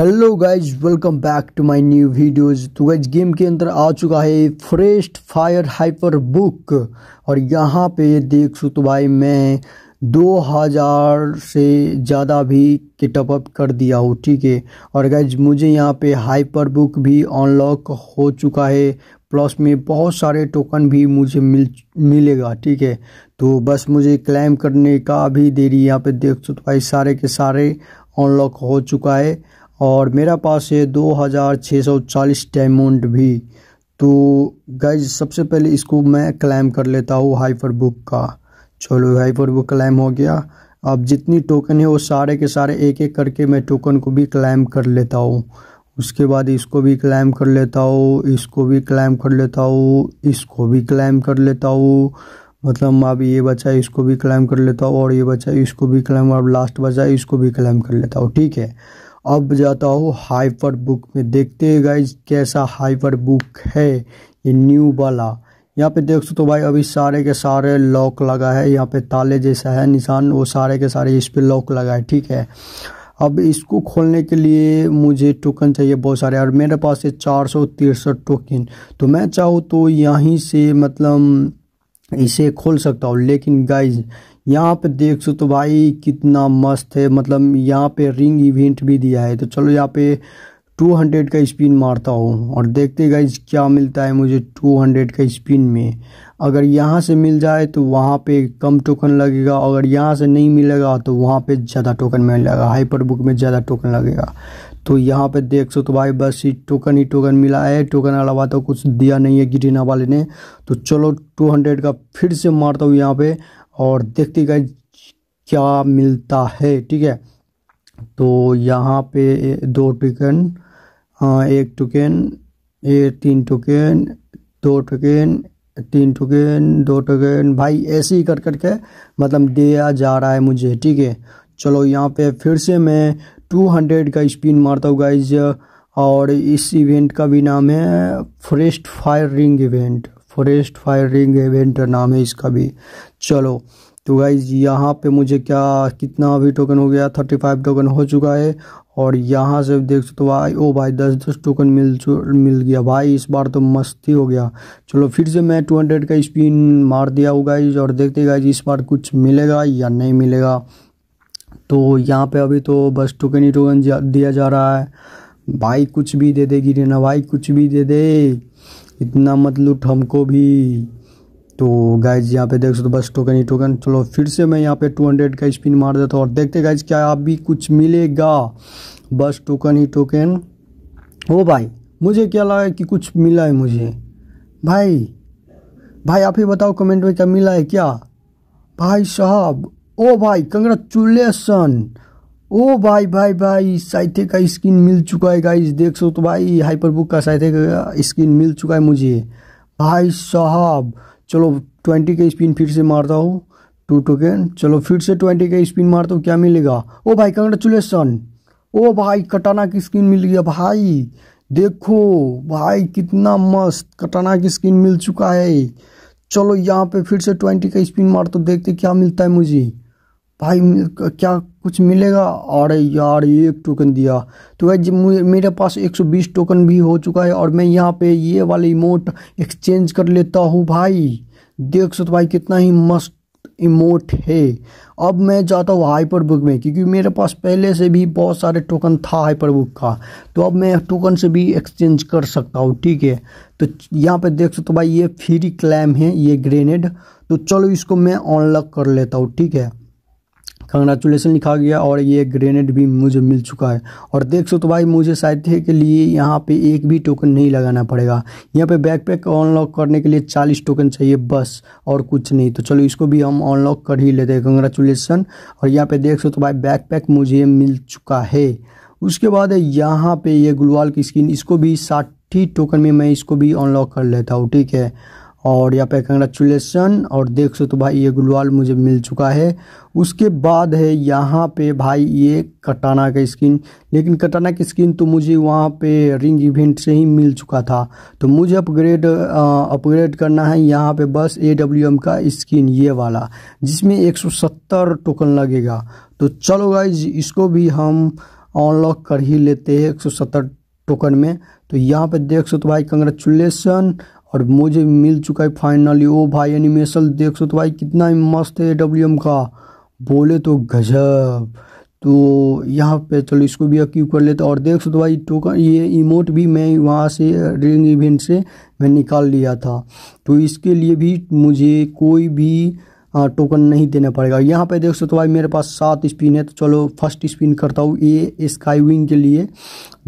hello guys welcome back to my new videos तो guys game के अंदर आ चुका है फ्रेस्ट फायर हाइपर बुक और यहाँ पे देख सो तो भाई मैं 2000 से ज़्यादा भी के अप कर दिया हूँ ठीक है और गाइज मुझे यहाँ पे हाइपर बुक भी अनलॉक हो चुका है प्लस में बहुत सारे टोकन भी मुझे मिल मिलेगा ठीक है तो बस मुझे क्लेम करने का भी देरी यहाँ पे देख सो तो भाई सारे के सारे अनलॉक हो चुका है और मेरा पास है 2640 डायमंड भी तो गाइज सबसे पहले इसको मैं क्लाइम कर लेता हूँ हाइपर बुक का चलो हाइपर बुक क्लाइम हो गया अब जितनी टोकन है वो सारे के सारे एक एक करके मैं टोकन को भी क्लाइम कर लेता हूँ उसके बाद इसको भी क्लाइम कर लेता हूँ इसको भी क्लाइम कर लेता हूँ इसको भी क्लाइम कर लेता हूँ मतलब अब ये बचा इसको भी क्लाइम कर लेता हूँ और ये बचा इसको भी क्लाइम अब लास्ट बचा इसको भी क्लाइम कर लेता हूँ ठीक है अब जाता हूँ हाइपर बुक में देखते हैं गाइज कैसा हाइपर बुक है ये न्यू वाला यहाँ पे देख सकते तो भाई अभी सारे के सारे लॉक लगा है यहाँ पे ताले जैसा है निशान वो सारे के सारे इस पर लॉक लगा है ठीक है अब इसको खोलने के लिए मुझे टोकन चाहिए बहुत सारे और मेरे पास है चार सौ तिरसठ टोकन तो मैं चाहूँ तो यहीं से मतलब इसे खोल सकता हूँ लेकिन गाइज यहाँ पे देख सो तो भाई कितना मस्त है मतलब यहाँ पे रिंग इवेंट भी दिया है तो चलो यहाँ पे 200 का स्पिन मारता हूँ और देखते गाइज क्या मिलता है मुझे 200 का स्पिन में अगर यहाँ से मिल जाए तो वहाँ पे कम टोकन लगेगा अगर यहाँ से नहीं मिलेगा तो वहाँ पे ज़्यादा टोकन मिलेगा हाइपर बुक में ज़्यादा टोकन लगेगा तो यहाँ पे देख सो तो भाई बस ही टोकन ही टोकन मिला है टोकन अलावा तो कुछ दिया नहीं है गिरीना वाले ने तो चलो हंड्रेड का फिर से मारता हूँ यहाँ पर और देखते गाइज क्या मिलता है ठीक है तो यहाँ पे दो टिकन हाँ एक टोकन ये तीन टोकन दो टोकन तीन टोकन दो टोकन भाई ऐसे ही कर कर के मतलब दिया जा रहा है मुझे ठीक है चलो यहाँ पे फिर से मैं टू हंड्रेड का स्पिन मारता हूँ गाइज और इस इवेंट का भी नाम है forest fire ring event forest fire ring event नाम है इसका भी चलो तो गाइज यहाँ पे मुझे क्या कितना अभी टोकन हो गया थर्टी फाइव टोकन हो चुका है और यहाँ से देख सकते हो भाई ओ भाई दस दस टोकन मिल मिल गया भाई इस बार तो मस्ती हो गया चलो फिर से मैं टू हंड्रेड का स्पिन मार दिया होगा इस और देखते गाइज इस बार कुछ मिलेगा या नहीं मिलेगा तो यहाँ पे अभी तो बस टोकन ही टोकन दिया जा रहा है भाई कुछ भी दे दे गिरे ना भाई कुछ भी दे दे इतना मत लूट हमको भी तो गाइज यहाँ पे देख सकते हो बस टोकन ही टोकन चलो फिर से मैं यहाँ पे 200 का स्पिन मार देता हूँ और देखते गाइज क्या अभी कुछ मिलेगा बस टोकन ही टोकन हो भाई मुझे क्या लगा कि कुछ मिला है मुझे भाई भाई आप ही बताओ कमेंट में क्या मिला है क्या भाई साहब ओ भाई कंग्रेचुलेसन ओ भाई भाई भाई साइथे का स्किन मिल चुका है गाइज देख सो तो भाई हाइपर बुक का साइथे का स्किन मिल चुका है मुझे भाई साहब चलो ट्वेंटी का स्पिन फिर से मारता हूँ टू टोकन चलो फिर से ट्वेंटी का स्पिन मारता हूँ क्या मिलेगा ओ भाई कंग्रेचुलेसन ओ भाई कटाना की स्किन मिल गया भाई देखो भाई कितना मस्त कटाना की स्किन मिल चुका है चलो यहाँ पे फिर से ट्वेंटी का स्पिन मार तो देखते क्या मिलता है मुझे भाई क्या कुछ मिलेगा अरे यार ये एक टोकन दिया तो गाइज मेरे पास 120 टोकन भी हो चुका है और मैं यहाँ पे ये वाले इमोट एक्सचेंज कर लेता हूँ भाई देख सो तो भाई कितना ही मस्त इमोट है अब मैं जाता हूँ हाइपर बुक में क्योंकि मेरे पास पहले से भी बहुत सारे टोकन था हाइपर बुक का तो अब मैं टोकन से भी एक्सचेंज कर सकता हूँ ठीक है तो यहाँ पे देख सकते तो भाई ये फ्री क्लैम है ये ग्रेनेड तो चलो इसको मैं अनलॉक कर लेता हूँ ठीक है कंग्रेचुलेसन लिखा गया और ये ग्रेनेड भी मुझे मिल चुका है और देख सो तो भाई मुझे साहित्य के लिए यहाँ पे एक भी टोकन नहीं लगाना पड़ेगा यहाँ पे बैकपैक अनलॉक करने के लिए चालीस टोकन चाहिए बस और कुछ नहीं तो चलो इसको भी हम अनलॉक कर ही लेते हैं कंग्रेचुलेसन और यहाँ पे देख सो तो भाई बैक मुझे मिल चुका है उसके बाद यहाँ पे ये गुलवाल की स्किन इसको भी साठ टोकन में मैं इसको भी अनलॉक कर लेता हूँ ठीक है और यहाँ पे कंग्रेचुलेसन और देख सो तो भाई ये गुलवाल मुझे मिल चुका है उसके बाद है यहाँ पे भाई ये कटाना का स्किन लेकिन कटाना की स्किन तो मुझे वहाँ पे रिंग इवेंट से ही मिल चुका था तो मुझे अपग्रेड अपग्रेड करना है यहाँ पे बस ए डब्ल्यू एम का स्किन ये वाला जिसमें 170 टोकन लगेगा तो चलो गाइज इसको भी हम अनलॉक कर ही लेते हैं एक टोकन में तो यहाँ पे देख सो तो भाई कंग्रेचुलेसन और मुझे मिल चुका है फाइनली ओ भाई एनिमेशन देख सो तो भाई कितना ही मस्त है डब्ल्यू एम का बोले तो गजब तो यहाँ पे चलो इसको भी अक्यू कर लेते और देख सो तो भाई टोकन ये इमोट भी मैं वहाँ से रिंग इवेंट से मैं निकाल लिया था तो इसके लिए भी मुझे कोई भी टोकन नहीं देना पड़ेगा यहाँ पे देख सकते हो भाई मेरे पास सात स्पिन है तो चलो फर्स्ट स्पिन करता हूँ ये स्काई विंग के लिए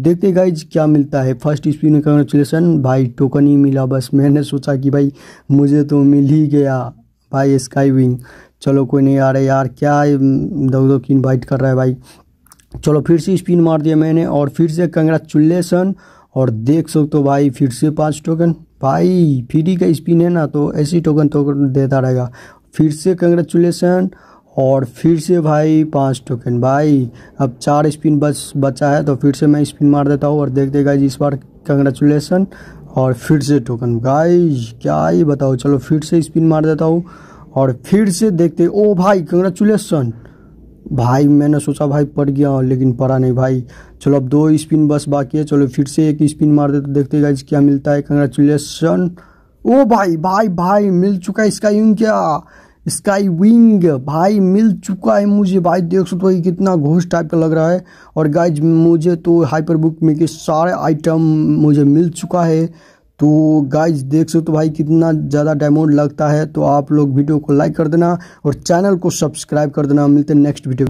देखते गाइज क्या मिलता है फर्स्ट स्पिन में कंग्रेचुलेसन भाई टोकन ही मिला बस मैंने सोचा कि भाई मुझे तो मिल ही गया भाई स्काई विंग चलो कोई नहीं आ रहा यार क्या दो दो की इन्वाइट कर रहा है भाई चलो फिर से स्पिन मार दिया मैंने और फिर से कंग्रेचुलेसन और देख सकते हो भाई फिर से पाँच टोकन भाई फ्री का स्पिन है ना तो ऐसी टोकन तो देता रहेगा फिर से कंग्रेचुलेसन और फिर से भाई पांच टोकन भाई अब चार स्पिन बस बचा है तो फिर से मैं स्पिन मार देता हूँ और देख देगा इस बार कंग्रेचुलेसन और फिर से टोकन भाई क्या ही बताओ चलो फिर से स्पिन मार देता हूँ और फिर से देखते ओ भाई कंग्रेचुलेसन भाई मैंने सोचा भाई पड़ गया लेकिन पड़ा नहीं भाई चलो अब दो स्पिन बस बाकी है चलो फिर से एक स्पिन मार देते देखते गाइज क्या मिलता है कंग्रेचुलेसन ओ भाई भाई भाई मिल चुका है इसका यूं क्या स्काई विंग भाई मिल चुका है मुझे भाई देख सकते हो कितना घोष टाइप का लग रहा है और गाइज मुझे तो हाइपर बुक में के सारे आइटम मुझे मिल चुका है तो गाइज देख सकते हो भाई कितना ज़्यादा डायमंड लगता है तो आप लोग वीडियो को लाइक कर देना और चैनल को सब्सक्राइब कर देना मिलते हैं नेक्स्ट वीडियो